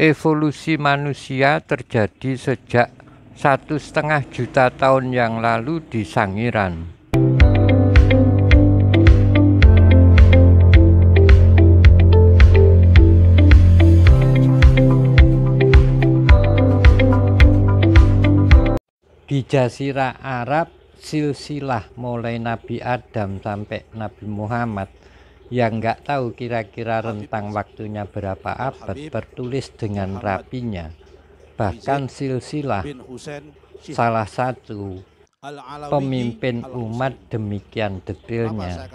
evolusi manusia terjadi sejak satu setengah juta tahun yang lalu di Sangiran. Di Jazirah Arab silsilah mulai Nabi Adam sampai Nabi Muhammad yang nggak tahu kira-kira rentang waktunya berapa abad tertulis dengan rapinya. Bahkan silsilah salah satu pemimpin umat demikian detailnya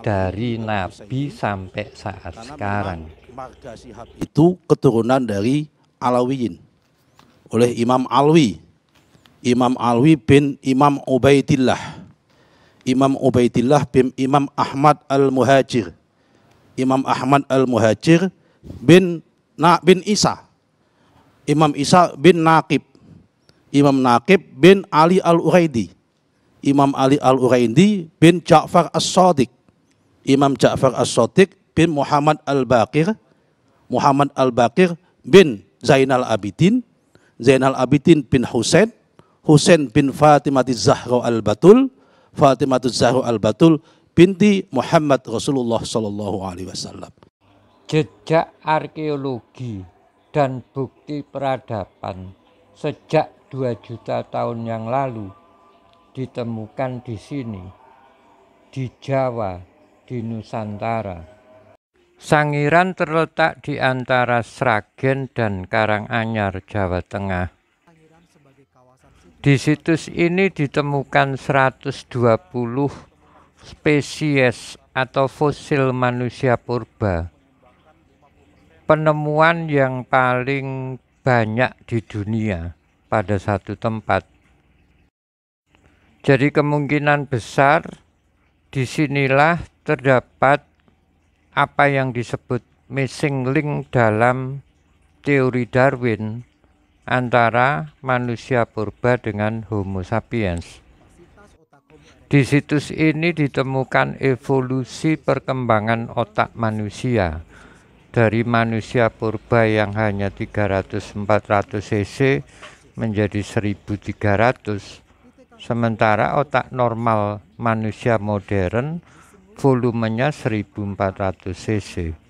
dari Nabi sampai saat sekarang. Itu keturunan dari Alawiyin oleh Imam Alwi. Imam Alwi bin Imam Ubaidillah Imam Ubaidillah bin Imam Ahmad Al-Muhajir. Imam Ahmad Al-Muhajir bin Na bin Isa. Imam Isa bin Naqib. Imam Naqib bin Ali Al-Uraidi. Imam Ali Al-Uraidi bin Ja'far As-Sadiq. Imam Ja'far As-Sadiq bin Muhammad Al-Baqir. Muhammad Al-Baqir bin Zainal Abidin. Zainal Abidin bin Husain. Husain bin Fatimah Zahra Al-Batul. Fatimah Zahra Al-Batul binti Muhammad Rasulullah Shallallahu Alaihi Wasallam. Jejak arkeologi dan bukti peradaban sejak 2 juta tahun yang lalu ditemukan di sini, di Jawa, di Nusantara. Sangiran terletak di antara Sragen dan Karanganyar, Jawa Tengah. Di situs ini ditemukan 120 spesies atau fosil manusia purba. Penemuan yang paling banyak di dunia pada satu tempat. Jadi kemungkinan besar disinilah terdapat apa yang disebut missing link dalam teori Darwin antara manusia purba dengan Homo sapiens. Di situs ini ditemukan evolusi perkembangan otak manusia dari manusia purba yang hanya 300-400 cc menjadi 1300 sementara otak normal manusia modern volumenya 1400 cc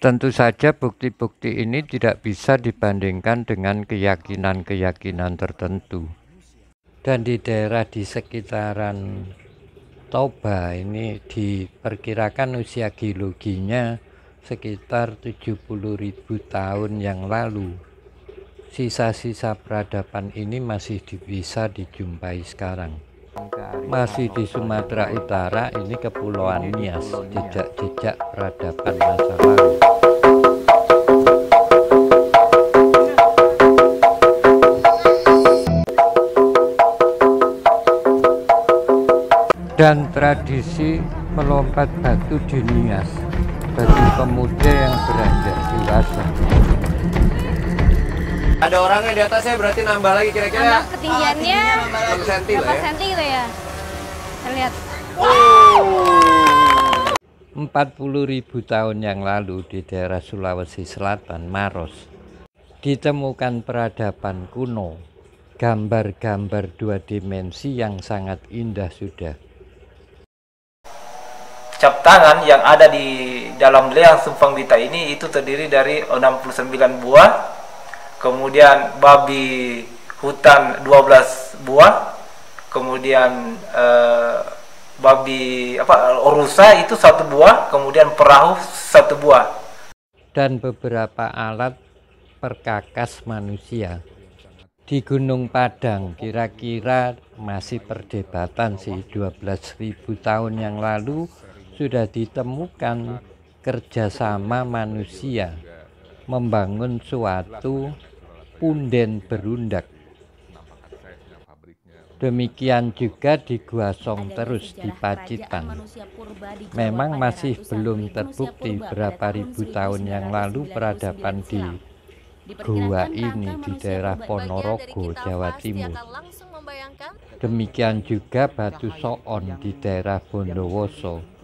Tentu saja bukti-bukti ini tidak bisa dibandingkan dengan keyakinan-keyakinan tertentu. Dan di daerah di sekitaran Toba ini diperkirakan usia geologinya sekitar 70.000 tahun yang lalu. Sisa-sisa peradaban ini masih bisa dijumpai sekarang. Masih di Sumatera Utara ini kepulauan Nias, jejak-jejak peradaban masa lalu. dan tradisi melompat batu di Nias bagi pemuda yang beranjak dewasa. Ada yang di atas saya berarti nambah lagi kira-kira. Ya? Nambah ketinggiannya ah, berapa senti lah ya? senti gitu ya? Saya lihat. Wow. 40 ribu tahun yang lalu di daerah Sulawesi Selatan, Maros, ditemukan peradaban kuno, gambar-gambar dua dimensi yang sangat indah sudah cap tangan yang ada di dalam leang sumpang bita ini itu terdiri dari 69 buah kemudian babi hutan 12 buah kemudian eh, babi apa rusa itu satu buah kemudian perahu satu buah dan beberapa alat perkakas manusia di Gunung Padang kira-kira masih perdebatan sih 12.000 tahun yang lalu sudah ditemukan kerjasama manusia membangun suatu punden berundak. Demikian juga di Song terus di Pacitan. Memang masih belum terbukti berapa ribu tahun yang lalu peradaban di gua ini di daerah Ponorogo, Jawa Timur. Demikian juga batu soon di daerah Bondowoso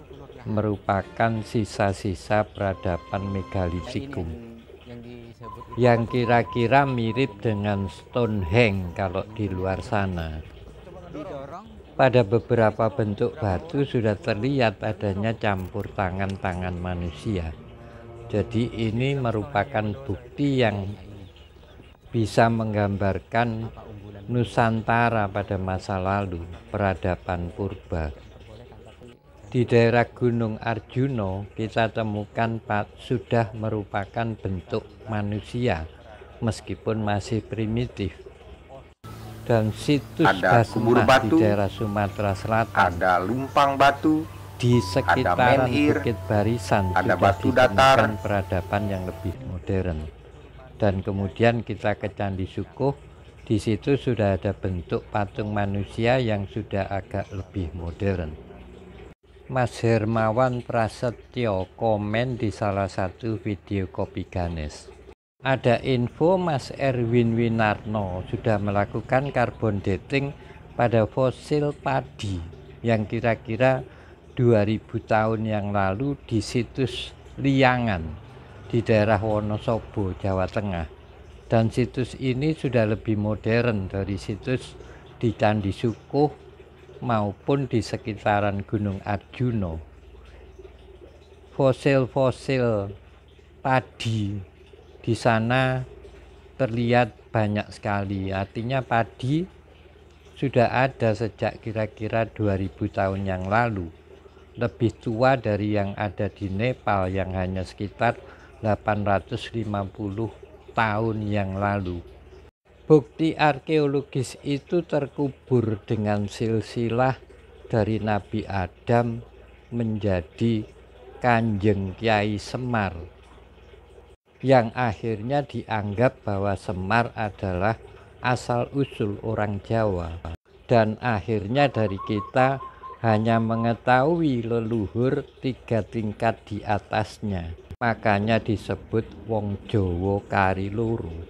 merupakan sisa-sisa peradaban megalitikum yang kira-kira mirip dengan Stonehenge kalau di luar sana. Pada beberapa bentuk batu sudah terlihat adanya campur tangan-tangan manusia. Jadi ini merupakan bukti yang bisa menggambarkan Nusantara pada masa lalu, peradaban purba di daerah Gunung Arjuno kita temukan sudah merupakan bentuk manusia meskipun masih primitif. Dan situs ada kubur batu, di daerah Sumatera Selatan, ada lumpang batu, di sekitar Bukit Barisan ada sudah batu datar, peradaban yang lebih modern. Dan kemudian kita ke Candi Sukuh, di situ sudah ada bentuk patung manusia yang sudah agak lebih modern. Mas Hermawan Prasetyo komen di salah satu video kopi Ganes. Ada info Mas Erwin Winarno sudah melakukan karbon dating pada fosil padi yang kira-kira 2000 tahun yang lalu di situs Liangan di daerah Wonosobo, Jawa Tengah. Dan situs ini sudah lebih modern dari situs di Candi Sukuh maupun di sekitaran Gunung Arjuna fosil-fosil padi di sana terlihat banyak sekali artinya padi sudah ada sejak kira-kira 2000 tahun yang lalu lebih tua dari yang ada di Nepal yang hanya sekitar 850 tahun yang lalu Bukti arkeologis itu terkubur dengan silsilah dari Nabi Adam menjadi Kanjeng Kiai Semar yang akhirnya dianggap bahwa Semar adalah asal usul orang Jawa dan akhirnya dari kita hanya mengetahui leluhur tiga tingkat di atasnya makanya disebut wong Jowo kari loro